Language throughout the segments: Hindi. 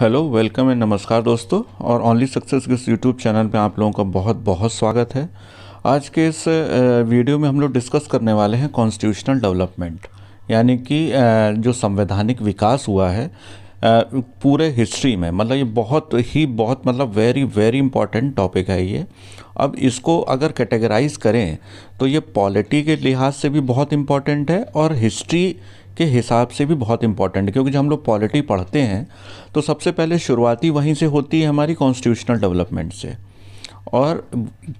हेलो वेलकम एंड नमस्कार दोस्तों और ओनली सक्सेस के यूट्यूब चैनल पे आप लोगों का बहुत बहुत स्वागत है आज के इस वीडियो में हम लोग डिस्कस करने वाले हैं कॉन्स्टिट्यूशनल डेवलपमेंट यानी कि जो संवैधानिक विकास हुआ है पूरे हिस्ट्री में मतलब ये बहुत ही बहुत मतलब वेरी वेरी इंपॉर्टेंट टॉपिक है ये अब इसको अगर कैटेगराइज करें तो ये पॉलिटी के लिहाज से भी बहुत इम्पॉर्टेंट है और हिस्ट्री के हिसाब से भी बहुत इंपॉर्टेंट है क्योंकि जब हम लोग पॉलिटी पढ़ते हैं तो सबसे पहले शुरुआती वहीं से होती है हमारी कॉन्स्टिट्यूशनल डेवलपमेंट से और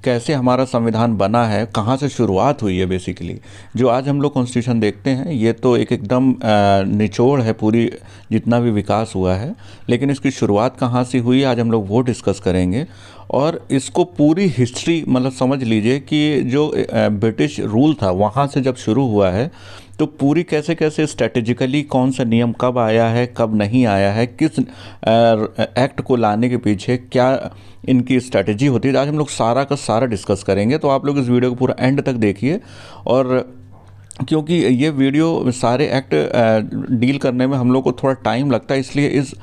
कैसे हमारा संविधान बना है कहाँ से शुरुआत हुई है बेसिकली जो आज हम लोग कॉन्स्टिट्यूशन देखते हैं ये तो एक एकदम निचोड़ है पूरी जितना भी विकास हुआ है लेकिन इसकी शुरुआत कहाँ से हुई आज हम लोग वो डिस्कस करेंगे और इसको पूरी हिस्ट्री मतलब समझ लीजिए कि जो ब्रिटिश रूल था वहाँ से जब शुरू हुआ है तो पूरी कैसे कैसे स्ट्रेटेजिकली कौन सा नियम कब आया है कब नहीं आया है किस एक्ट को लाने के पीछे क्या इनकी स्ट्रैटेजी होती है आज हम लोग सारा का सारा डिस्कस करेंगे तो आप लोग इस वीडियो को पूरा एंड तक देखिए और क्योंकि ये वीडियो सारे एक्ट डील करने में हम लोग को थोड़ा टाइम लगता है इसलिए इस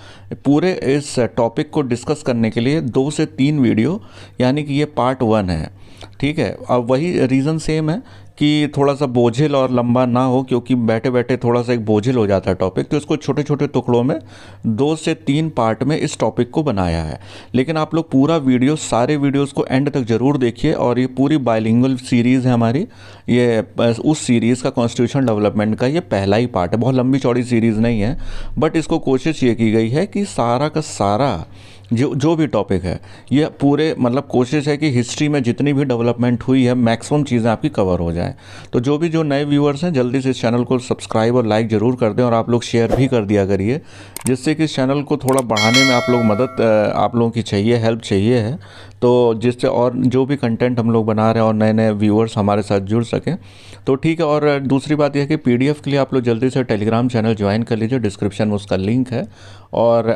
पूरे इस टॉपिक को डिस्कस करने के लिए दो से तीन वीडियो यानी कि ये पार्ट वन है ठीक है अब वही रीज़न सेम है कि थोड़ा सा बोझिल और लंबा ना हो क्योंकि बैठे बैठे थोड़ा सा एक बोझिल हो जाता है टॉपिक तो इसको छोटे छोटे टुकड़ों में दो से तीन पार्ट में इस टॉपिक को बनाया है लेकिन आप लोग पूरा वीडियो सारे वीडियोस को एंड तक ज़रूर देखिए और ये पूरी बाइलिंगल सीरीज़ है हमारी ये उस सीरीज़ का कॉन्स्टिट्यूशन डेवलपमेंट का ये पहला ही पार्ट है बहुत लंबी चौड़ी सीरीज़ नहीं है बट इसको कोशिश ये की गई है कि सारा का सारा जो जो भी टॉपिक है ये पूरे मतलब कोशिश है कि हिस्ट्री में जितनी भी डेवलपमेंट हुई है मैक्सिमम चीज़ें आपकी कवर हो जाए तो जो भी जो नए व्यूअर्स हैं जल्दी से इस चैनल को सब्सक्राइब और लाइक ज़रूर कर दें और आप लोग शेयर भी कर दिया करिए जिससे कि इस चैनल को थोड़ा बढ़ाने में आप लोग मदद आप लोगों की चाहिए हेल्प चाहिए है तो जिससे और जो भी कंटेंट हम लोग बना रहे हैं और नए नए व्यूअर्स हमारे साथ जुड़ सकें तो ठीक है और दूसरी बात यह है कि पी के लिए आप लोग जल्दी से टेलीग्राम चैनल ज्वाइन कर लीजिए डिस्क्रिप्शन में उसका लिंक है और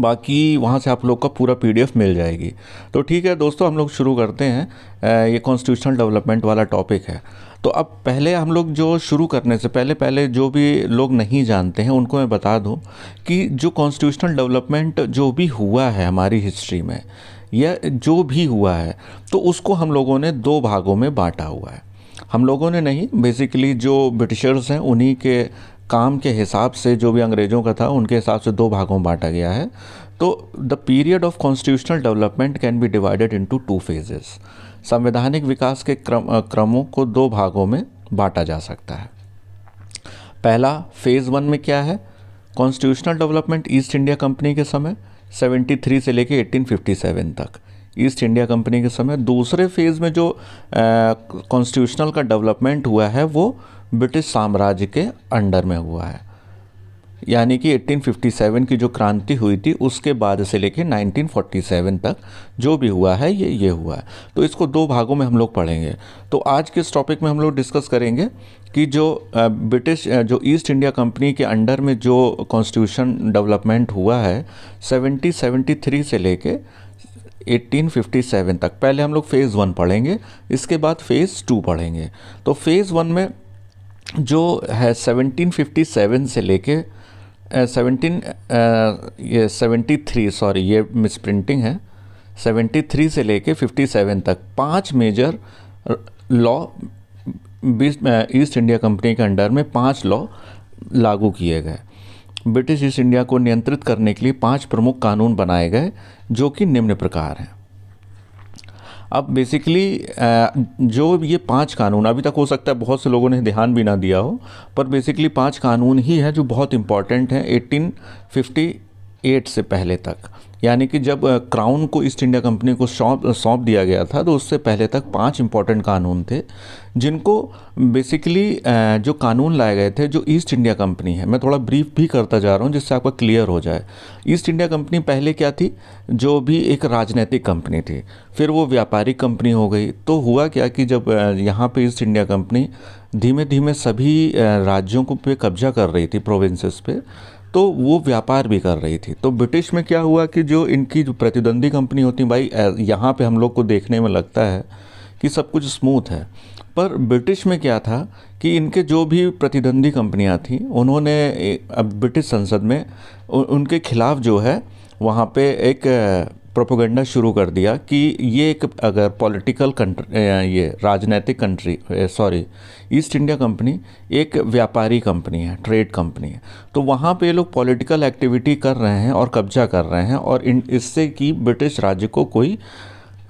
बाकी वहाँ से आप लोग का पूरा पी मिल जाएगी तो ठीक है दोस्तों हम लोग शुरू करते हैं ये कॉन्स्टिट्यूशनल डेवलपमेंट वाला टॉपिक है तो अब पहले हम लोग जो शुरू करने से पहले पहले जो भी लोग नहीं जानते हैं उनको मैं बता दूं कि जो कॉन्स्टिट्यूशनल डेवलपमेंट जो भी हुआ है हमारी हिस्ट्री में या जो भी हुआ है तो उसको हम लोगों ने दो भागों में बांटा हुआ है हम लोगों ने नहीं बेसिकली जो ब्रिटिशर्स हैं उन्हीं के काम के हिसाब से जो भी अंग्रेज़ों का था उनके हिसाब से दो भागों में बांटा गया है तो the period of constitutional development can be divided into two phases संवैधानिक विकास के क्रम क्रमों को दो भागों में बांटा जा सकता है पहला फेज़ वन में क्या है constitutional development East India Company के समय 73 से लेकर 1857 तक ईस्ट इंडिया कंपनी के समय दूसरे फेज़ में जो कॉन्स्टिट्यूशनल का डेवलपमेंट हुआ है वो ब्रिटिश साम्राज्य के अंडर में हुआ है यानी कि 1857 की जो क्रांति हुई थी उसके बाद से लेकर 1947 तक जो भी हुआ है ये ये हुआ है तो इसको दो भागों में हम लोग पढ़ेंगे तो आज के इस टॉपिक में हम लोग डिस्कस करेंगे कि जो ब्रिटिश जो ईस्ट इंडिया कंपनी के अंडर में जो कॉन्स्टिट्यूशन डेवलपमेंट हुआ है 1773 से लेके 1857 तक पहले हम लोग फ़ेज़ वन पढ़ेंगे इसके बाद फ़ेज़ टू पढ़ेंगे तो फ़ेज़ वन में जो है 1757 से लेके सेवनटीन ये 73 सॉरी ये मिस प्रिंटिंग है 73 से लेके 57 तक पांच major law East India Company के अंडर में पांच लॉ लागू किए गए ब्रिटिश ईस्ट इंडिया को नियंत्रित करने के लिए पांच प्रमुख कानून बनाए गए जो कि निम्न प्रकार हैं अब बेसिकली जो ये पांच कानून अभी तक हो सकता है बहुत से लोगों ने ध्यान भी ना दिया हो पर बेसिकली पांच कानून ही हैं जो बहुत इंपॉर्टेंट हैं 1858 से पहले तक यानी कि जब क्राउन को ईस्ट इंडिया कंपनी को सौंप सौंप दिया गया था तो उससे पहले तक पांच इंपॉर्टेंट कानून थे जिनको बेसिकली जो कानून लाए गए थे जो ईस्ट इंडिया कंपनी है मैं थोड़ा ब्रीफ भी करता जा रहा हूँ जिससे आपका क्लियर हो जाए ईस्ट इंडिया कंपनी पहले क्या थी जो भी एक राजनैतिक कंपनी थी फिर वो व्यापारिक कंपनी हो गई तो हुआ क्या कि जब यहाँ पे ईस्ट इंडिया कंपनी धीमे धीमे सभी राज्यों को पे कब्जा कर रही थी प्रोविंसेस पे तो वो व्यापार भी कर रही थी तो ब्रिटिश में क्या हुआ कि जो इनकी जो प्रतिद्वंदी कंपनी होती भाई यहाँ पे हम लोग को देखने में लगता है कि सब कुछ स्मूथ है पर ब्रिटिश में क्या था कि इनके जो भी प्रतिद्वंदी कंपनियाँ थीं उन्होंने अब ब्रिटिश संसद में उनके खिलाफ जो है वहाँ पे एक प्रोपोगंडा शुरू कर दिया कि ये एक अगर पॉलिटिकल कंट्री ये राजनैतिक country sorry East India Company एक व्यापारी कंपनी है ट्रेड कंपनी है तो वहाँ पे लोग पॉलिटिकल एक्टिविटी कर रहे हैं और कब्जा कर रहे हैं और इससे कि ब्रिटिश राज्य को कोई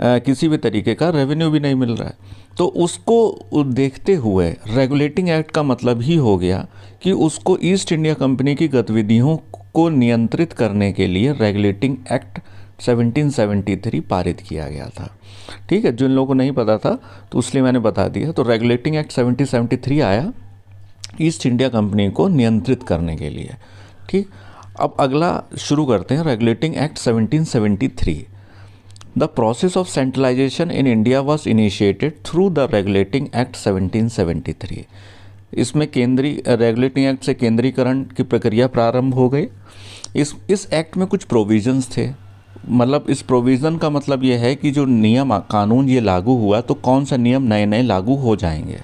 आ, किसी भी तरीके का रेवेन्यू भी नहीं मिल रहा है तो उसको देखते हुए रेगुलेटिंग एक्ट का मतलब ही हो गया कि उसको ईस्ट इंडिया कंपनी की गतिविधियों को नियंत्रित करने के लिए रेगुलेटिंग एक्ट 1773 पारित किया गया था ठीक है जिन लोगों को नहीं पता था तो इसलिए मैंने बता दिया तो रेगुलेटिंग एक्ट 1773 आया ईस्ट इंडिया कंपनी को नियंत्रित करने के लिए ठीक अब अगला शुरू करते हैं regulating act 1773 the process of centralisation in India was initiated through the regulating act 1773 इसमें केंद्रीय रेगुलेटिंग एक्ट से केंद्रीकरण की प्रक्रिया प्रारंभ हो गई इस इस एक्ट में कुछ प्रोविजंस थे मतलब इस प्रोविज़न का मतलब ये है कि जो नियम कानून ये लागू हुआ तो कौन सा नियम नए नए लागू हो जाएंगे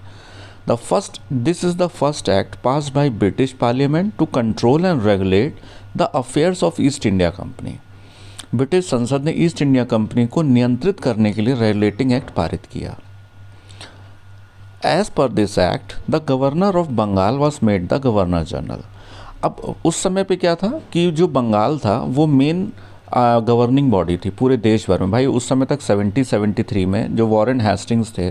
the first this is the first act pass by British parliament to control and regulate the affairs of East India Company British संसद ने ईस्ट इंडिया कंपनी को नियंत्रित करने के लिए रेगुलेटिंग एक्ट पारित किया as per this act the governor of Bengal was made the governor general अब उस समय पे क्या था कि जो बंगाल था वो मेन main गवर्निंग बॉडी थी पूरे देश भर में भाई उस समय तक 70 73 में जो वॉरेन हेस्टिंग्स थे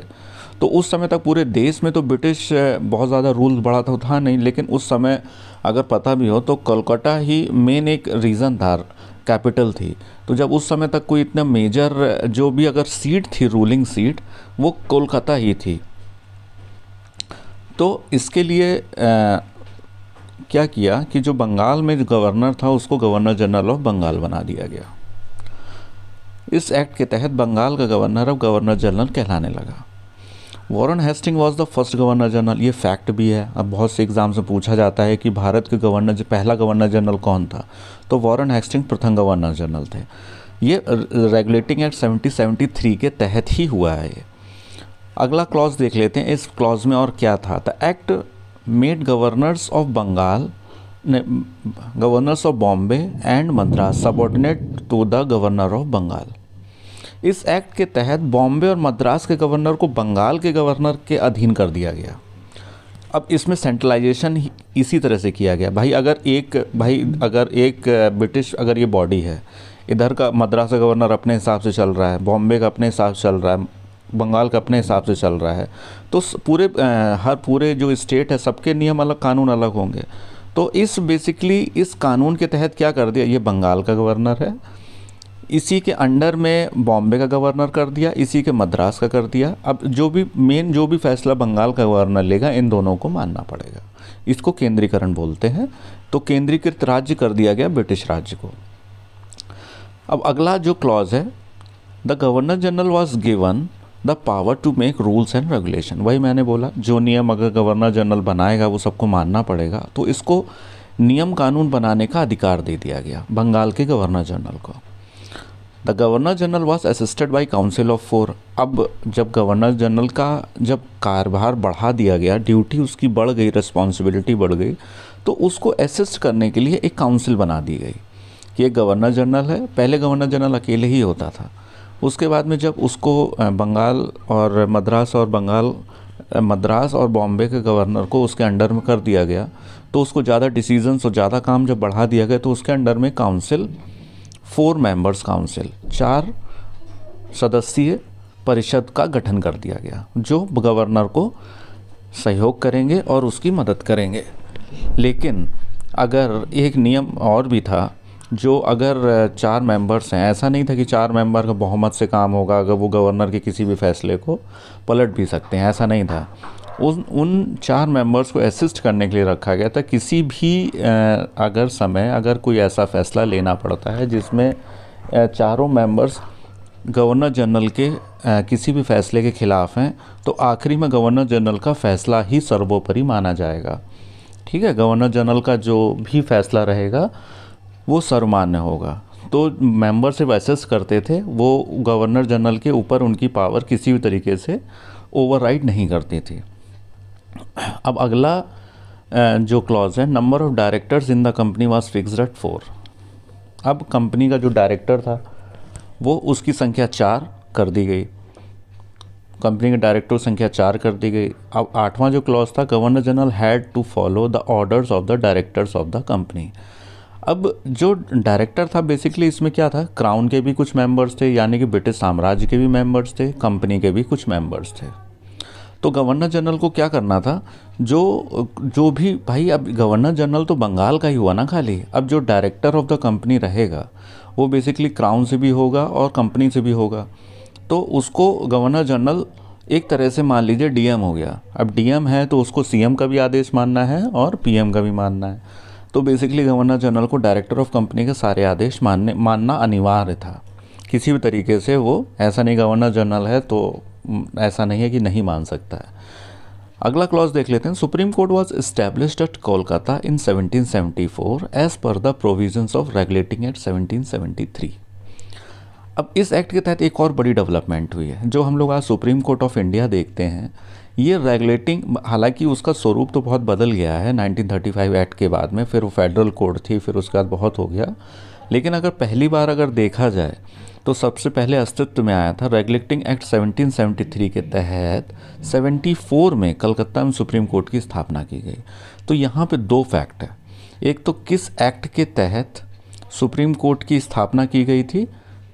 तो उस समय तक पूरे देश में तो ब्रिटिश बहुत ज़्यादा रूल बड़ा तो था नहीं लेकिन उस समय अगर पता भी हो तो कोलकाता ही मेन एक रीज़न था कैपिटल थी तो जब उस समय तक कोई इतना मेजर जो भी अगर सीट थी रूलिंग सीट वो कोलकाता ही थी तो इसके लिए क्या किया कि जो बंगाल में गवर्नर था उसको गवर्नर जनरल ऑफ बंगाल बना दिया गया इस एक्ट के तहत बंगाल का गवर्नर अब गवर्नर जनरल कहलाने लगा Warren Hasting was the first governor general ये फैक्ट भी है अब बहुत से एग्ज़ाम से पूछा जाता है कि भारत के गवर्नर पहला गवर्नर जनरल कौन था तो वॉरन हेस्टिंग प्रथम गवर्नर जनरल थे ये regulating act seventy seventy three के तहत ही हुआ है ये अगला क्लॉज देख लेते हैं इस क्लॉज में और क्या था the act made governors of Bombay governors of Bombay and Madras subordinate to the governor of Bengal इस एक्ट के तहत बॉम्बे और मद्रास के गवर्नर को बंगाल के गवर्नर के अधीन कर दिया गया अब इसमें सेंट्रलाइजेशन इसी तरह से किया गया भाई अगर एक भाई अगर एक ब्रिटिश अगर ये बॉडी है इधर का मद्रास का गवर्नर अपने हिसाब से चल रहा है बॉम्बे का अपने हिसाब से चल रहा है बंगाल का अपने हिसाब से चल रहा है तो पूरे हर पूरे जो स्टेट है सबके नियम अलग कानून अलग होंगे तो इस बेसिकली इस कानून के तहत क्या कर दिया ये बंगाल का गवर्नर है इसी के अंडर में बॉम्बे का गवर्नर कर दिया इसी के मद्रास का कर दिया अब जो भी मेन जो भी फैसला बंगाल का गवर्नर लेगा इन दोनों को मानना पड़ेगा इसको केंद्रीकरण बोलते हैं तो केंद्रीकृत राज्य कर दिया गया ब्रिटिश राज्य को अब अगला जो क्लॉज है the governor general was given the power to make rules and regulation वही मैंने बोला जो नियम अगर गवर्नर जनरल बनाएगा वो सबको मानना पड़ेगा तो इसको नियम कानून बनाने का अधिकार दे दिया गया बंगाल के गवर्नर जनरल को the governor general was assisted by council of four अब जब गवर्नर जनरल का जब कारभार बढ़ा दिया गया ड्यूटी उसकी बढ़ गई रिस्पॉन्सिबिलिटी बढ़ गई तो उसको असिस्ट करने के लिए एक काउंसिल बना दी गई एक गवर्नर जनरल है पहले गवर्नर जनरल अकेले ही होता था उसके बाद में जब उसको बंगाल और मद्रास और बंगाल मद्रास और बॉम्बे के गवर्नर को उसके अंडर में कर दिया गया तो उसको ज़्यादा डिसीजंस और ज़्यादा काम जब बढ़ा दिया गया तो उसके अंडर में काउंसिल फोर मेंबर्स काउंसिल चार सदस्यीय परिषद का गठन कर दिया गया जो गवर्नर को सहयोग करेंगे और उसकी मदद करेंगे लेकिन अगर एक नियम और भी था जो अगर चार मेंबर्स हैं ऐसा नहीं था कि चार मेंबर का बहुमत से काम होगा अगर वो गवर्नर के किसी भी फैसले को पलट भी सकते हैं ऐसा नहीं था उन उन चार मेंबर्स को असिस्ट करने के लिए रखा गया था किसी भी अगर समय अगर कोई ऐसा फैसला लेना पड़ता है जिसमें चारों मेंबर्स गवर्नर जनरल के किसी भी फैसले के ख़िलाफ़ हैं तो आखिरी में गवर्नर जनरल का फ़ैसला ही सर्वोपरि माना जाएगा ठीक है गवर्नर जनरल का जो भी फैसला रहेगा वो सर्वमान्य होगा तो मेंबरशिप एसेस करते थे वो गवर्नर जनरल के ऊपर उनकी पावर किसी भी तरीके से ओवरराइड नहीं करती थी अब अगला जो क्लॉज है number of directors in the company was fix at four अब कंपनी का जो डायरेक्टर था वो उसकी संख्या चार कर दी गई कंपनी के डायरेक्टर संख्या चार कर दी गई अब आठवां जो क्लॉज था governor general had to follow the orders of the directors of the company अब जो डायरेक्टर था बेसिकली इसमें क्या था क्राउन के भी कुछ मेंबर्स थे यानी कि ब्रिटिश साम्राज्य के भी मेंबर्स थे कंपनी के भी कुछ मेंबर्स थे तो गवर्नर जनरल को क्या करना था जो जो भी भाई अब गवर्नर जनरल तो बंगाल का ही हुआ ना खाली अब जो डायरेक्टर ऑफ द कंपनी रहेगा वो बेसिकली क्राउन से भी होगा और कंपनी से भी होगा तो उसको गवर्नर जनरल एक तरह से मान लीजिए डीएम हो गया अब डीएम है तो उसको सीएम का भी आदेश मानना है और पीएम का भी मानना है तो बेसिकली गवर्नर जनरल को डायरेक्टर ऑफ कंपनी के सारे आदेश मानने मानना अनिवार्य था किसी भी तरीके से वो ऐसा नहीं गवर्नर जनरल है तो ऐसा नहीं है कि नहीं मान सकता है अगला क्लॉज देख लेते हैं supreme court was establish at Kolkata in 1774 as per the provision of regulating act 1773 अब इस एक्ट के तहत एक और बड़ी डेवलपमेंट हुई है जो हम लोग आज सुप्रीम कोर्ट ऑफ इंडिया देखते हैं ये रेगुलेटिंग हालांकि उसका स्वरूप तो बहुत बदल गया है 1935 एक्ट के बाद में फिर वो फेडरल कोड थी फिर उसके बाद बहुत हो गया लेकिन अगर पहली बार अगर देखा जाए तो सबसे पहले अस्तित्व में आया था रेगुलेटिंग एक्ट 1773 के तहत 74 में कलकत्ता में सुप्रीम कोर्ट की स्थापना की गई तो यहाँ पर दो फैक्ट है एक तो किस एक्ट के तहत सुप्रीम कोर्ट की स्थापना की गई थी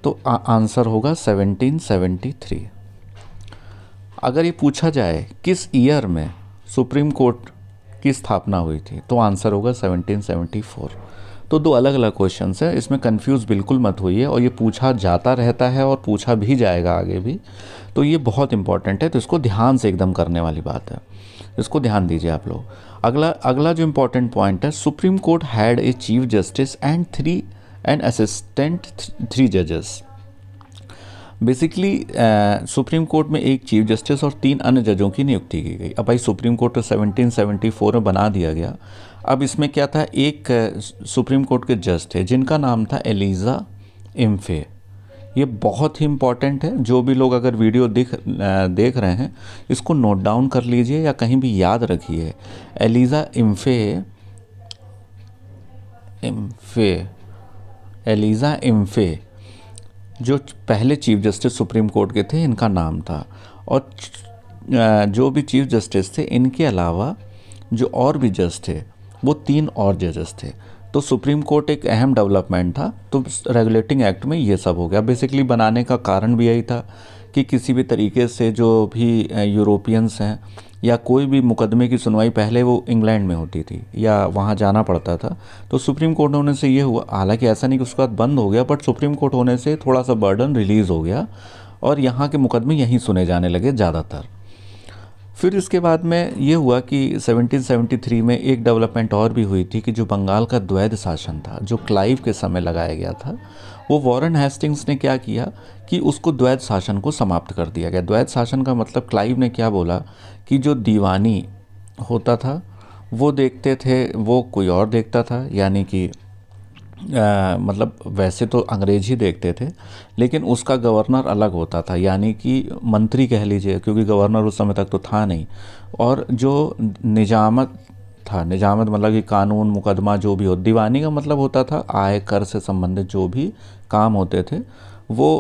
तो आ, आंसर होगा 1773 अगर ये पूछा जाए किस ईयर में सुप्रीम कोर्ट की स्थापना हुई थी तो आंसर होगा 1774 तो दो अलग अलग क्वेश्चन है इसमें कंफ्यूज बिल्कुल मत होइए और ये पूछा जाता रहता है और पूछा भी जाएगा आगे भी तो ये बहुत इंपॉर्टेंट है तो इसको ध्यान से एकदम करने वाली बात है इसको ध्यान दीजिए आप लोग अगला अगला जो इम्पोर्टेंट पॉइंट है supreme court had a chief justice and three and assistant three जजेस बेसिकली सुप्रीम कोर्ट में एक चीफ जस्टिस और तीन अन्य जजों की नियुक्ति की गई अब भाई सुप्रीम कोर्ट सेवेंटी फोर में बना दिया गया अब इसमें क्या था एक सुप्रीम uh, कोर्ट के जज थे जिनका नाम था एलिज़ा इम्फे ये बहुत ही इम्पॉर्टेंट है जो भी लोग अगर वीडियो दिख uh, देख रहे हैं इसको नोट डाउन कर लीजिए या कहीं भी याद रखिए एलिज़ा इम्फे इम्फे एलिज़ा इम्फे जो पहले चीफ जस्टिस सुप्रीम कोर्ट के थे इनका नाम था और जो भी चीफ जस्टिस थे इनके अलावा जो और भी जज थे वो तीन और जजेस थे तो सुप्रीम कोर्ट एक अहम डेवलपमेंट था तो रेगुलेटिंग एक्ट में ये सब हो गया बेसिकली बनाने का कारण भी यही था कि किसी भी तरीके से जो भी यूरोपियंस हैं या कोई भी मुकदमे की सुनवाई पहले वो इंग्लैंड में होती थी या वहाँ जाना पड़ता था तो सुप्रीम कोर्ट होने से ये हुआ हालांकि ऐसा नहीं कि उसके बाद बंद हो गया बट सुप्रीम कोर्ट होने से थोड़ा सा बर्डन रिलीज़ हो गया और यहाँ के मुकदमे यहीं सुने जाने लगे ज़्यादातर फिर इसके बाद में ये हुआ कि 1773 में एक डेवलपमेंट और भी हुई थी कि जो बंगाल का द्वैध शासन था जो क्लाइव के समय लगाया गया था वो वॉरन हेस्टिंग्स ने क्या किया कि उसको द्वैध शासन को समाप्त कर दिया गया द्वैध शासन का मतलब क्लाइव ने क्या बोला कि जो दीवानी होता था वो देखते थे वो कोई और देखता था यानी कि आ, मतलब वैसे तो अंग्रेज ही देखते थे लेकिन उसका गवर्नर अलग होता था यानी कि मंत्री कह लीजिए क्योंकि गवर्नर उस समय तक तो था नहीं और जो निजामत था निजामत मतलब कि कानून मुकदमा जो भी हो दीवानी का मतलब होता था आय कर से संबंधित जो भी काम होते थे वो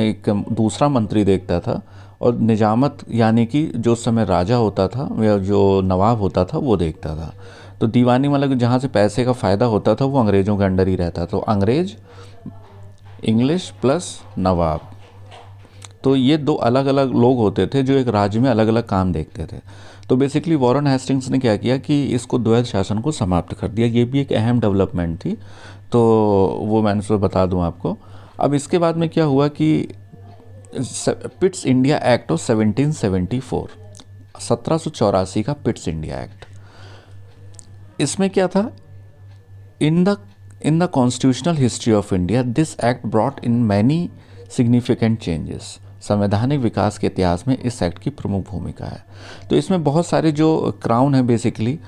एक दूसरा मंत्री देखता था और निजामत यानी कि जो उस समय राजा होता था या जो नवाब होता था वो देखता था तो दीवानी मतलब जहाँ से पैसे का फ़ायदा होता था वो अंग्रेज़ों के अंडर ही रहता तो अंग्रेज़ इंग्लिश प्लस नवाब तो ये दो अलग अलग लोग होते थे जो एक राज्य में अलग अलग काम देखते थे तो बेसिकली वॉरन हेस्टिंग्स ने क्या किया कि इसको द्वैध शासन को समाप्त कर दिया ये भी एक अहम डेवलपमेंट थी तो वो मैंने सो बता दूं आपको अब इसके बाद में क्या हुआ कि पिट्स इंडिया एक्ट ऑफ 1774 सत्रह का पिट्स इंडिया एक्ट इसमें क्या था in the in the constitutional history of India this act brought in many significant changes संवैधानिक विकास के इतिहास में इस एक्ट की प्रमुख भूमिका है तो इसमें बहुत सारे जो क्राउन है बेसिकली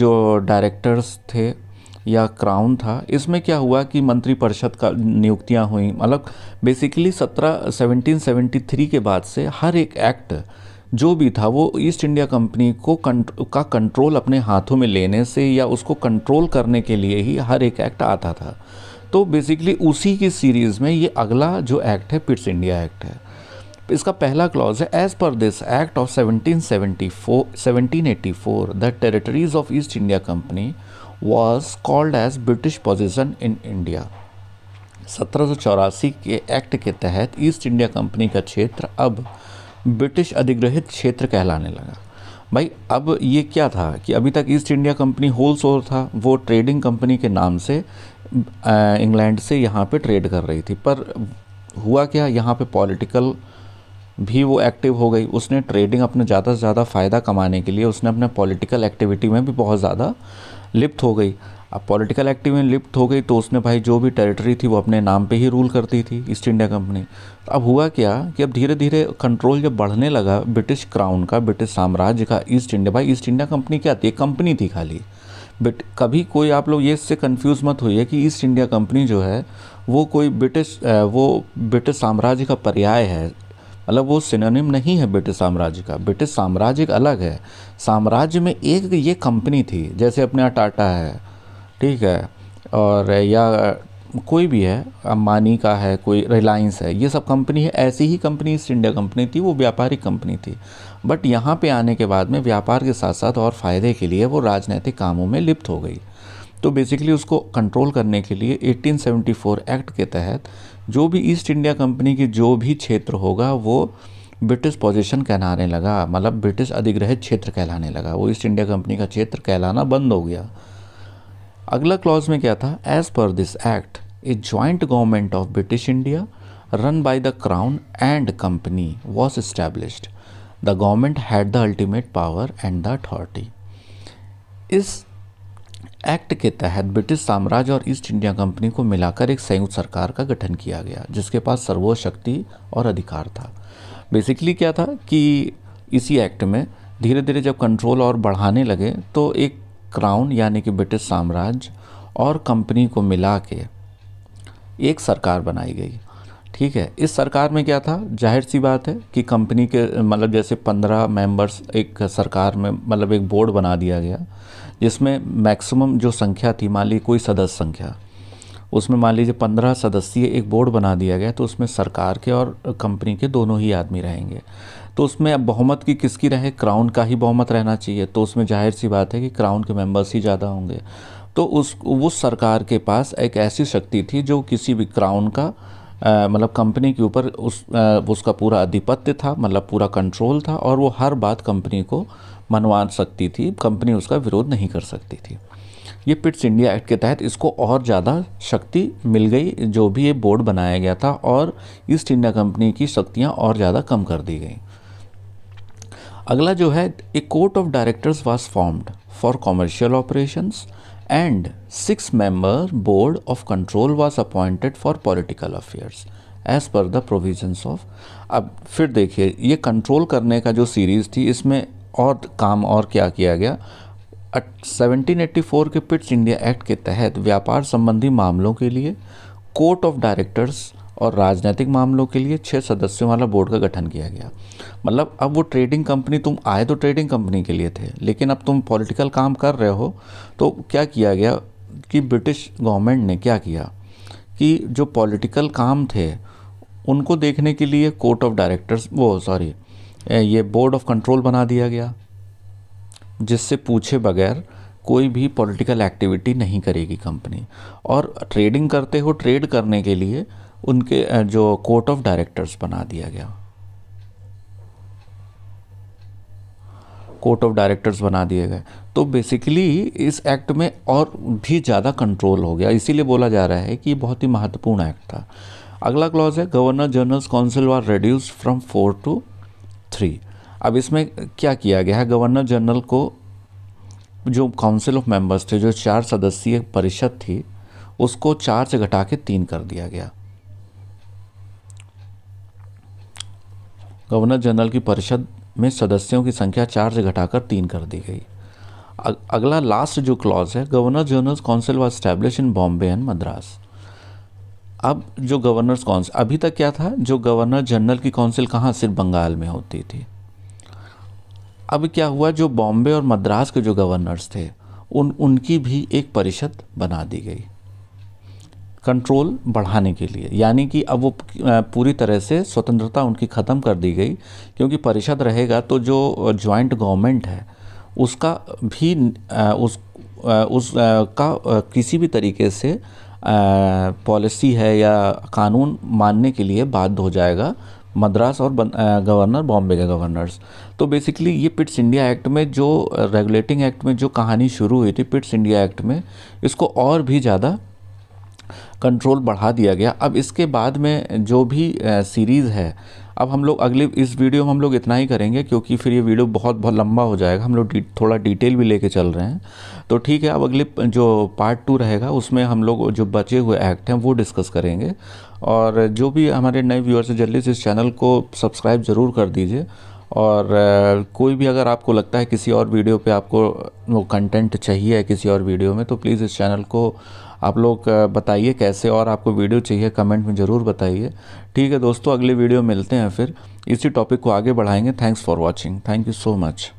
जो डायरेक्टर्स थे या क्राउन था इसमें क्या हुआ कि मंत्रिपरिषद का नियुक्तियां हुई मतलब बेसिकली सत्रह सेवनटीन सेवेंटी थ्री के बाद से हर एक एक्ट जो भी था वो ईस्ट इंडिया कंपनी को कंट, का कंट्रोल अपने हाथों में लेने से या उसको कंट्रोल करने के लिए ही हर एक एक्ट आता था तो बेसिकली उसी की सीरीज़ में ये अगला जो एक्ट है पिट्स इंडिया एक्ट है इसका पहला क्लॉज है as per this act of 1774 1784 the territories of East India Company was called as British position in India सत्रह के एक्ट के तहत ईस्ट इंडिया कंपनी का क्षेत्र अब ब्रिटिश अधिग्रहित क्षेत्र कहलाने लगा भाई अब ये क्या था कि अभी तक ईस्ट इंडिया कंपनी होल सोर था वो ट्रेडिंग कंपनी के नाम से इंग्लैंड से यहाँ पे ट्रेड कर रही थी पर हुआ क्या यहाँ पे पॉलिटिकल भी वो एक्टिव हो गई उसने ट्रेडिंग अपने ज़्यादा से ज़्यादा फ़ायदा कमाने के लिए उसने अपने पॉलिटिकल एक्टिविटी में भी बहुत ज़्यादा लिप्त हो गई अब पॉलिटिकल एक्टिव में लिप्ट हो गई तो उसने भाई जो भी टेरिटरी थी वो अपने नाम पे ही रूल करती थी ईस्ट इंडिया कंपनी तो अब हुआ क्या कि अब धीरे धीरे कंट्रोल जब बढ़ने लगा ब्रिटिश क्राउन का ब्रिटिश साम्राज्य का ईस्ट इंडिया भाई ईस्ट इंडिया कंपनी क्या थी कंपनी थी खाली बट कभी कोई आप लोग ये इससे कन्फ्यूज मत होइए कि ईस्ट इंडिया कंपनी जो है वो कोई ब्रिटिश वो ब्रिटिश साम्राज्य का पर्याय है मतलब वो सिनोनिम नहीं है ब्रिटिश साम्राज्य का ब्रिटिश साम्राज्य अलग है साम्राज्य में एक ये कंपनी थी जैसे अपने यहाँ टाटा है ठीक है और या कोई भी है अम्बानी का है कोई रिलायंस है ये सब कंपनी है ऐसी ही कंपनी ईस्ट इंडिया कंपनी थी वो व्यापारिक कंपनी थी बट यहाँ पे आने के बाद में व्यापार के साथ साथ और फ़ायदे के लिए वो राजनैतिक कामों में लिप्त हो गई तो बेसिकली उसको कंट्रोल करने के लिए 1874 एक्ट के तहत जो भी ईस्ट इंडिया कंपनी की जो भी क्षेत्र होगा वो ब्रिटिश पोजिशन कहलाने लगा मतलब ब्रिटिश अधिग्रहित क्षेत्र कहलाने लगा वो ईस्ट इंडिया कंपनी का क्षेत्र कहलाना बंद हो गया अगला क्लॉज में क्या था as per this act a joint government of British India run by the crown and company was established the government had the ultimate power and the authority इस एक्ट के तहत ब्रिटिश साम्राज्य और ईस्ट इंडिया कंपनी को मिलाकर एक संयुक्त सरकार का गठन किया गया जिसके पास सर्वोच्च शक्ति और अधिकार था बेसिकली क्या था कि इसी एक्ट में धीरे धीरे जब कंट्रोल और बढ़ाने लगे तो एक क्राउन यानी कि ब्रिटिश साम्राज्य और कंपनी को मिला के एक सरकार बनाई गई ठीक है इस सरकार में क्या था जाहिर सी बात है कि कंपनी के मतलब जैसे पंद्रह मेंबर्स एक सरकार में मतलब एक बोर्ड बना दिया गया जिसमें मैक्सिमम जो संख्या थी मान लीजिए कोई सदस्य संख्या उसमें मान लीजिए पंद्रह सदस्यीय एक बोर्ड बना दिया गया तो उसमें सरकार के और कंपनी के दोनों ही आदमी रहेंगे तो उसमें अब बहुमत की किसकी रहे क्राउन का ही बहुमत रहना चाहिए तो उसमें जाहिर सी बात है कि क्राउन के मेंबर्स ही ज़्यादा होंगे तो उस वो सरकार के पास एक ऐसी शक्ति थी जो किसी भी क्राउन का मतलब कंपनी के ऊपर उस आ, उसका पूरा आधिपत्य था मतलब पूरा कंट्रोल था और वो हर बात कंपनी को मनवा सकती थी कंपनी उसका विरोध नहीं कर सकती थी ये पिट्स इंडिया एक्ट के तहत इसको और ज़्यादा शक्ति मिल गई जो भी ये बोर्ड बनाया गया था और ईस्ट इंडिया कंपनी की शक्तियाँ और ज़्यादा कम कर दी गई अगला जो है a court of directors was formed for commercial operations and six member board of control was appointed for political affairs as per the provisions of अब फिर देखिए ये कंट्रोल करने का जो सीरीज़ थी इसमें और काम और क्या किया गया 1784 के पिट्स इंडिया एक्ट के तहत व्यापार संबंधी मामलों के लिए कोर्ट ऑफ डायरेक्टर्स और राजनीतिक मामलों के लिए छः सदस्यों वाला बोर्ड का गठन किया गया मतलब अब वो ट्रेडिंग कंपनी तुम आए तो ट्रेडिंग कंपनी के लिए थे लेकिन अब तुम पॉलिटिकल काम कर रहे हो तो क्या किया गया कि ब्रिटिश गवर्नमेंट ने क्या किया कि जो पॉलिटिकल काम थे उनको देखने के लिए कोर्ट ऑफ डायरेक्टर्स वो सॉरी ये बोर्ड ऑफ कंट्रोल बना दिया गया जिससे पूछे बगैर कोई भी पॉलिटिकल एक्टिविटी नहीं करेगी कंपनी और ट्रेडिंग करते हो ट्रेड करने के लिए उनके जो कोर्ट ऑफ डायरेक्टर्स बना दिया गया कोर्ट ऑफ डायरेक्टर्स बना दिए गए तो बेसिकली इस एक्ट में और भी ज़्यादा कंट्रोल हो गया इसीलिए बोला जा रहा है कि बहुत ही महत्वपूर्ण एक्ट था अगला क्लॉज है governor general's council was reduce from four to three अब इसमें क्या किया गया है गवर्नर जनरल को जो काउंसिल ऑफ मेंबर्स थे जो चार सदस्यीय परिषद थी उसको चार से घटा के तीन कर दिया गया गवर्नर जनरल की परिषद में सदस्यों की संख्या चार से घटाकर तीन कर दी गई अगला लास्ट जो क्लॉज है governor general council was establish in Bombay and Madras अब जो गवर्नर्स काउंसिल अभी तक क्या था जो गवर्नर जनरल की काउंसिल कहाँ सिर्फ बंगाल में होती थी अब क्या हुआ जो बॉम्बे और मद्रास के जो गवर्नर्स थे उन उनकी भी एक परिषद बना दी गई कंट्रोल बढ़ाने के लिए यानी कि अब वो पूरी तरह से स्वतंत्रता उनकी ख़त्म कर दी गई क्योंकि परिषद रहेगा तो जो जॉइंट गवर्नमेंट है उसका भी उस उसका किसी भी तरीके से पॉलिसी है या कानून मानने के लिए बाध्य हो जाएगा मद्रास और गवर्नर बॉम्बे के गवर्नर्स तो बेसिकली ये पिट्स इंडिया एक्ट में जो रेगुलेटिंग एक्ट में जो कहानी शुरू हुई थी पिट्स इंडिया एक्ट में इसको और भी ज़्यादा कंट्रोल बढ़ा दिया गया अब इसके बाद में जो भी सीरीज़ है अब हम लोग अगले इस वीडियो में हम लोग इतना ही करेंगे क्योंकि फिर ये वीडियो बहुत बहुत लंबा हो जाएगा हम लोग डी, थोड़ा डिटेल भी लेके चल रहे हैं तो ठीक है अब अगले जो पार्ट टू रहेगा उसमें हम लोग जो बचे हुए एक्ट हैं वो डिस्कस करेंगे और जो भी हमारे नए व्यूअर्स हैं जल्दी से इस चैनल को सब्सक्राइब ज़रूर कर दीजिए और कोई भी अगर आपको लगता है किसी और वीडियो पर आपको वो कंटेंट चाहिए है किसी और वीडियो में तो प्लीज़ इस चैनल को आप लोग बताइए कैसे और आपको वीडियो चाहिए कमेंट में ज़रूर बताइए ठीक है दोस्तों अगले वीडियो मिलते हैं फिर इसी टॉपिक को आगे बढ़ाएंगे thanks for watching thank you so much